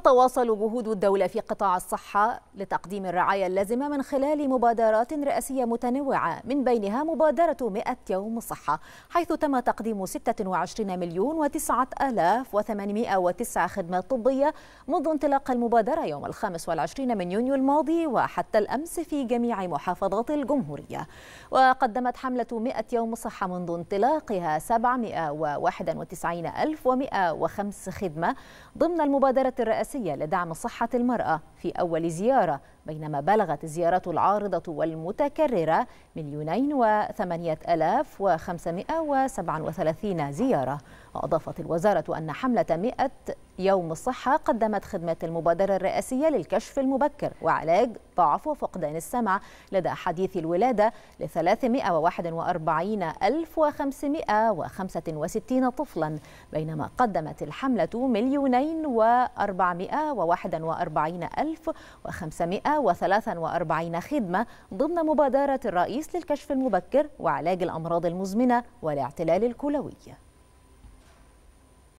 تتواصل جهود الدولة في قطاع الصحة لتقديم الرعاية اللازمة من خلال مبادرات رئاسية متنوعة من بينها مبادرة 100 يوم صحة حيث تم تقديم 26 مليون و9809 خدمة طبية منذ انطلاق المبادرة يوم الخامس والعشرين من يونيو الماضي وحتى الأمس في جميع محافظات الجمهورية وقدمت حملة 100 يوم صحة منذ انطلاقها 791 الف خدمة ضمن المبادرة الرئاسية الرئاسية لدعم صحة المرأة في أول زيارة بينما بلغت الزيارات العارضة والمتكررة مليونين وثمانية ألاف وخمسمائة وسبعة وثلاثين زيارة وأضافت الوزارة أن حملة مئة يوم الصحة قدمت خدمة المبادرة الرئاسية للكشف المبكر وعلاج ضعف وفقدان السمع لدى حديث الولادة ل 341565 طفلا بينما قدمت الحملة مليونين و 441 ألف وخمسمائة 143 خدمة ضمن مبادرة الرئيس للكشف المبكر وعلاج الأمراض المزمنة والاعتلال الكلوي